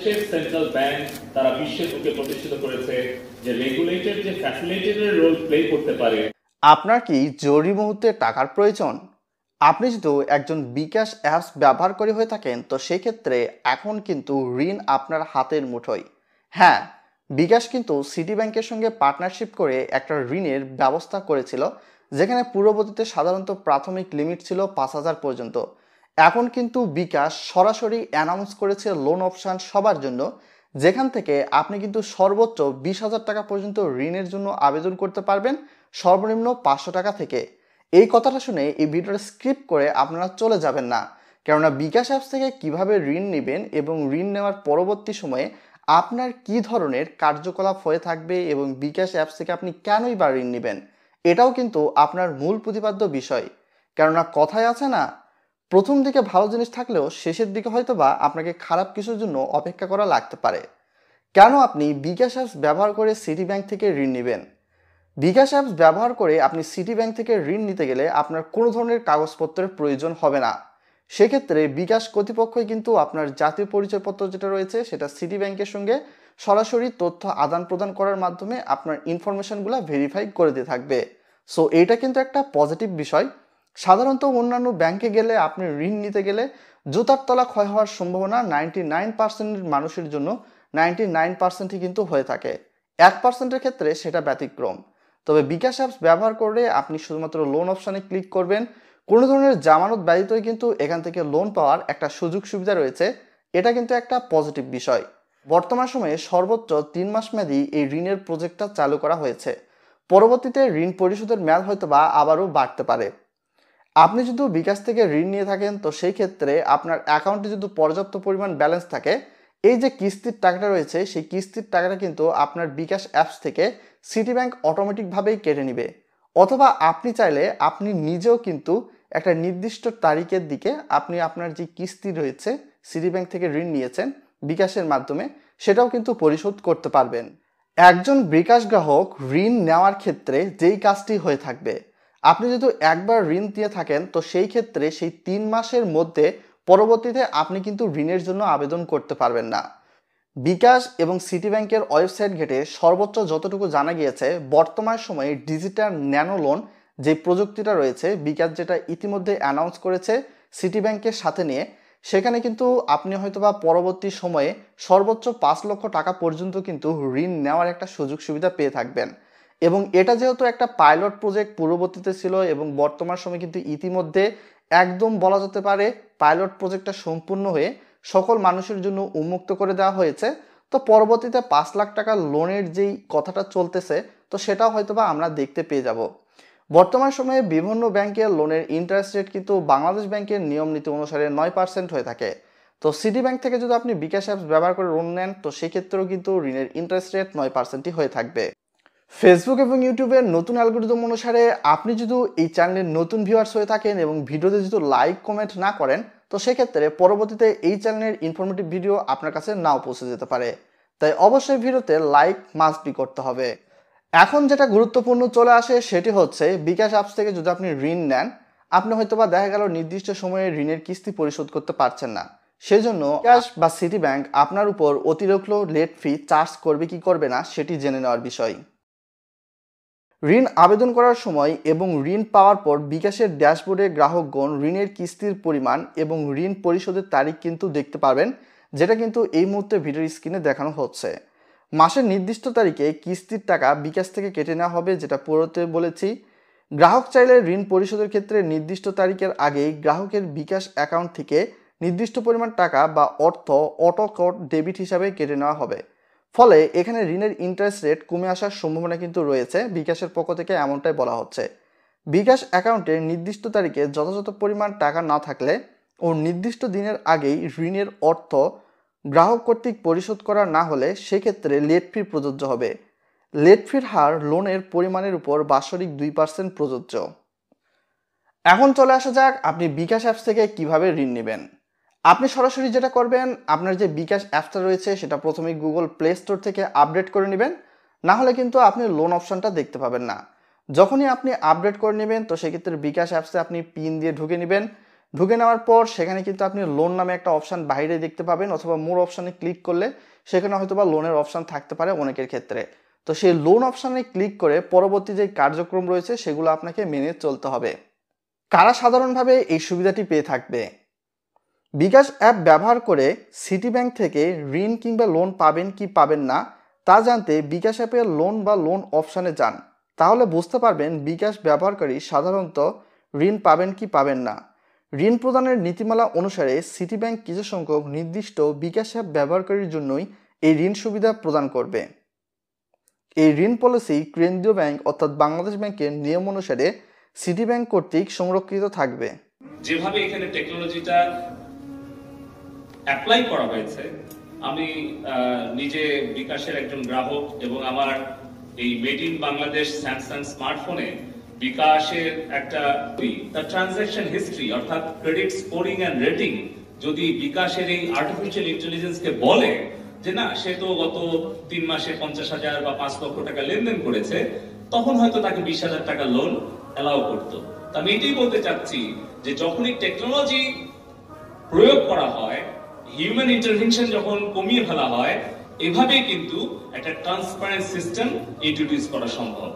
central bank তারা বিশ্বের বুকে প্রতিষ্ঠিত করেছে যে যে রোল প্লে করতে পারে আপনার কি জরুরি মুহূর্তে টাকার প্রয়োজন আপনি যদি একজন বিকাশ অ্যাপস ব্যবহার করে হয়ে থাকেন তো সেক্ষেত্রে এখন কিন্তু ঋণ আপনার হাতের মুঠোয় হ্যাঁ বিকাশ কিন্তু সিটি ব্যাংকের সঙ্গে পার্টনারশিপ করে একটা ঋণের ব্যবস্থা করেছিল যেখানে পূর্ববর্তীতে সাধারণত প্রাথমিক লিমিট ছিল পাঁচ হাজার পর্যন্ত এখন কিন্তু বিকাশ সরাসরি অ্যানাউন্স করেছে লোন অপশান সবার জন্য যেখান থেকে আপনি কিন্তু সর্বোচ্চ বিশ হাজার টাকা পর্যন্ত ঋণের জন্য আবেদন করতে পারবেন সর্বনিম্ন পাঁচশো টাকা থেকে এই কথাটা শুনে এই ভিডিওটা স্ক্রিপ করে আপনারা চলে যাবেন না কেননা বিকাশ অ্যাপস থেকে কিভাবে ঋণ নেবেন এবং ঋণ নেওয়ার পরবর্তী সময়ে আপনার কি ধরনের কার্যকলাপ হয়ে থাকবে এবং বিকাশ অ্যাপস থেকে আপনি কেনই বা ঋণ নেবেন এটাও কিন্তু আপনার মূল প্রতিপাদ্য বিষয় কেননা কথায় আছে না প্রথম দিকে ভালো জিনিস থাকলেও শেষের দিকে হয়তো বা আপনাকে খারাপ কিছুর জন্য অপেক্ষা করা লাগতে পারে কেন আপনি বিকাশ অ্যাপস ব্যবহার করে সিটি ব্যাংক থেকে ঋণ নেবেন বিকাশ অ্যাপস ব্যবহার করে আপনি সিটি ব্যাংক থেকে ঋণ নিতে গেলে আপনার কোনো ধরনের কাগজপত্রের প্রয়োজন হবে না সেক্ষেত্রে বিকাশ কর্তৃপক্ষই কিন্তু আপনার জাতীয় পরিচয়পত্র যেটা রয়েছে সেটা সিটি ব্যাংকের সঙ্গে সরাসরি তথ্য আদান প্রদান করার মাধ্যমে আপনার ইনফরমেশনগুলো ভেরিফাই করে দিয়ে থাকবে সো এটা কিন্তু একটা পজিটিভ বিষয় সাধারণত অন্যান্য ব্যাংকে গেলে আপনি ঋণ নিতে গেলে জুতার তলা ক্ষয় হওয়ার সম্ভাবনা নাইনটি নাইন পার্সেন্টের মানুষের জন্য নাইনটি নাইন পার্সেন্টই কিন্তু হয়ে থাকে এক পার্সেন্টের ক্ষেত্রে সেটা ব্যতিক্রম তবে বিকাশ অ্যাপস ব্যবহার করে আপনি শুধুমাত্র লোন অপশানে ক্লিক করবেন কোনো ধরনের জামানত ব্যতীতই কিন্তু এখান থেকে লোন পাওয়ার একটা সুযোগ সুবিধা রয়েছে এটা কিন্তু একটা পজিটিভ বিষয় বর্তমান সময়ে সর্বোচ্চ তিন মাস মেয়াদি এই ঋণের প্রজেক্টটা চালু করা হয়েছে পরবর্তীতে ঋণ পরিশোধের মেয়াদ হয়তো বা আবারও বাড়তে পারে আপনি যদি বিকাশ থেকে ঋণ নিয়ে থাকেন তো সেই ক্ষেত্রে আপনার অ্যাকাউন্টে যদি পর্যাপ্ত পরিমাণ ব্যালেন্স থাকে এই যে কিস্তির টাকাটা রয়েছে সেই কিস্তির টাকাটা কিন্তু আপনার বিকাশ অ্যাপস থেকে সিটি ব্যাংক অটোমেটিকভাবেই কেটে নেবে অথবা আপনি চাইলে আপনি নিজেও কিন্তু একটা নির্দিষ্ট তারিখের দিকে আপনি আপনার যে কিস্তি রয়েছে সিটি ব্যাংক থেকে ঋণ নিয়েছেন বিকাশের মাধ্যমে সেটাও কিন্তু পরিশোধ করতে পারবেন একজন বিকাশ গ্রাহক ঋণ নেওয়ার ক্ষেত্রে যেই কাজটি হয়ে থাকবে আপনি যেহেতু একবার ঋণ দিয়ে থাকেন তো সেই ক্ষেত্রে সেই তিন মাসের মধ্যে পরবর্তীতে আপনি কিন্তু ঋণের জন্য আবেদন করতে পারবেন না বিকাশ এবং সিটি ব্যাংকের ওয়েবসাইট ঘেটে সর্বোচ্চ যতটুকু জানা গিয়েছে বর্তমান সময়ে ডিজিটাল ন্যানো লোন যে প্রযুক্তিটা রয়েছে বিকাশ যেটা ইতিমধ্যে অ্যানাউন্স করেছে সিটি ব্যাংকের সাথে নিয়ে সেখানে কিন্তু আপনি হয়তোবা পরবর্তী সময়ে সর্বোচ্চ পাঁচ লক্ষ টাকা পর্যন্ত কিন্তু ঋণ নেওয়ার একটা সুযোগ সুবিধা পেয়ে থাকবেন এবং এটা যেহেতু একটা পাইলট প্রজেক্ট পূর্ববর্তীতে ছিল এবং বর্তমান সময়ে কিন্তু ইতিমধ্যে একদম বলা যেতে পারে পাইলট প্রজেক্টটা সম্পূর্ণ হয়ে সকল মানুষের জন্য উন্মুক্ত করে দেওয়া হয়েছে তো পরবর্তীতে পাঁচ লাখ টাকা লোনের যেই কথাটা চলতেছে তো সেটাও হয়তো বা আমরা দেখতে পেয়ে যাব বর্তমান সময়ে বিভিন্ন ব্যাংকের লোনের ইন্টারেস্ট রেট কিন্তু বাংলাদেশ ব্যাংকের নিয়ম নীতি অনুসারে নয় পার্সেন্ট হয়ে থাকে তো সিটি ব্যাংক থেকে যদি আপনি বিকাশ অ্যাপস ব্যবহার করে লোন নেন তো সেক্ষেত্রেও কিন্তু ঋণের ইন্টারেস্ট রেট নয় পার্সেন্টই হয়ে থাকবে ফেসবুক এবং ইউটিউবের নতুন অ্যালগোরিদম অনুসারে আপনি যদি এই চ্যানেলের নতুন ভিউয়ার্স হয়ে থাকেন এবং ভিডিওতে যদি লাইক কমেন্ট না করেন তো সেক্ষেত্রে পরবর্তীতে এই চ্যানেলের ইনফরমেটিভ ভিডিও আপনার কাছে নাও পৌঁছে যেতে পারে তাই অবশ্যই ভিডিওতে লাইক মাস্ট বি করতে হবে এখন যেটা গুরুত্বপূর্ণ চলে আসে সেটি হচ্ছে বিকাশ অ্যাপস থেকে যদি আপনি ঋণ নেন আপনি হয়তো বা দেখা গেল নির্দিষ্ট সময়ে ঋণের কিস্তি পরিশোধ করতে পারছেন না সেজন্য ক্যাশ বা সিটি ব্যাংক আপনার উপর অতিরিক্ত লেট ফি চার্জ করবে কি করবে না সেটি জেনে নেওয়ার বিষয় ঋণ আবেদন করার সময় এবং ঋণ পাওয়ার পর বিকাশের ড্যাশবোর্ডে গ্রাহকগণ ঋণের কিস্তির পরিমাণ এবং ঋণ পরিশোধের তারিখ কিন্তু দেখতে পারবেন যেটা কিন্তু এই মুহূর্তে ভিডিওর স্ক্রিনে দেখানো হচ্ছে মাসের নির্দিষ্ট তারিখে কিস্তির টাকা বিকাশ থেকে কেটে নেওয়া হবে যেটা পরতে বলেছি গ্রাহক চাইলে ঋণ পরিশোধের ক্ষেত্রে নির্দিষ্ট তারিখের আগেই গ্রাহকের বিকাশ অ্যাকাউন্ট থেকে নির্দিষ্ট পরিমাণ টাকা বা অর্থ অটোকট ডেবিট হিসাবে কেটে নেওয়া হবে ফলে এখানে ঋণের ইন্টারেস্ট রেট কমে আসার সম্ভাবনা কিন্তু রয়েছে বিকাশের পক্ষ থেকে এমনটাই বলা হচ্ছে বিকাশ অ্যাকাউন্টে নির্দিষ্ট তারিখে যথাযথ পরিমাণ টাকা না থাকলে ও নির্দিষ্ট দিনের আগেই ঋণের অর্থ গ্রাহক কর্তৃক পরিশোধ করা না হলে সেক্ষেত্রে লেট ফি প্রযোজ্য হবে লেট ফির হার লোনের পরিমাণের উপর বাৎসরিক দুই পার্সেন্ট প্রযোজ্য এখন চলে আসা যাক আপনি বিকাশ অ্যাপস থেকে কিভাবে ঋণ নেবেন আপনি সরাসরি যেটা করবেন আপনার যে বিকাশ অ্যাপটা রয়েছে সেটা প্রথমে গুগল প্লে স্টোর থেকে আপডেট করে নেবেন না হলে কিন্তু আপনি লোন অপশনটা দেখতে পাবেন না যখনই আপনি আপডেট করে নেবেন তো সেক্ষেত্রে বিকাশ অ্যাপসে আপনি পিন দিয়ে ঢুকে নেবেন ঢুকে নেওয়ার পর সেখানে কিন্তু আপনি লোন নামে একটা অপশান বাইরে দেখতে পাবেন অথবা মোর অপশানে ক্লিক করলে সেখানে হয়তো বা লোনের অপশান থাকতে পারে অনেকের ক্ষেত্রে তো সেই লোন অপশানে ক্লিক করে পরবর্তী যে কার্যক্রম রয়েছে সেগুলো আপনাকে মেনে চলতে হবে কারা সাধারণভাবে এই সুবিধাটি পেয়ে থাকবে বিকাশ অ্যাপ ব্যবহার করে সিটি ব্যাংক থেকে ঋণ কিংবা লোন পাবেন কি পাবেন না তা জানতে বিকাশ অ্যাপের লোন বা লোন অপশানে যান তাহলে বুঝতে পারবেন বিকাশ ব্যবহারকারী সাধারণত ঋণ পাবেন কি পাবেন না ঋণ প্রদানের নীতিমালা অনুসারে সিটি ব্যাংক কিছু সংখ্যক নির্দিষ্ট বিকাশ অ্যাপ ব্যবহারকারীর জন্যই এই ঋণ সুবিধা প্রদান করবে এই ঋণ পলিসি কেন্দ্রীয় ব্যাংক অর্থাৎ বাংলাদেশ ব্যাংকের নিয়ম অনুসারে সিটি ব্যাংক কর্তৃক সংরক্ষিত থাকবে যেভাবে এখানে টেকনোলজিটা অ্যাপ্লাই করা হয়েছে আমি নিজে বিকাশের একজন গ্রাহক এবং আমার এই মেড ইন বাংলাদেশ স্যামসাং স্মার্টফোনে বিকাশের একটা তার ট্রানজ্যাকশন হিস্ট্রি অর্থাৎ ক্রেডিট স্কোরিং অ্যান্ড রেটিং যদি বিকাশের এই আর্টিফিশিয়াল ইন্টেলিজেন্সকে বলে যে না সে তো গত তিন মাসে পঞ্চাশ হাজার বা পাঁচ লক্ষ টাকা লেনদেন করেছে তখন হয়তো তাকে বিশ হাজার টাকা লোন অ্যালাউ করতো আমি এটাই বলতে চাচ্ছি যে যখনই টেকনোলজি প্রয়োগ করা হয় হিউম্যান ইন্টারভেনশন যখন কমিয়ে ফেলা হয় এভাবে কিন্তু একটা ট্রান্সপারেন্ট সিস্টেম ইন্ট্রোডিউস করা সম্ভব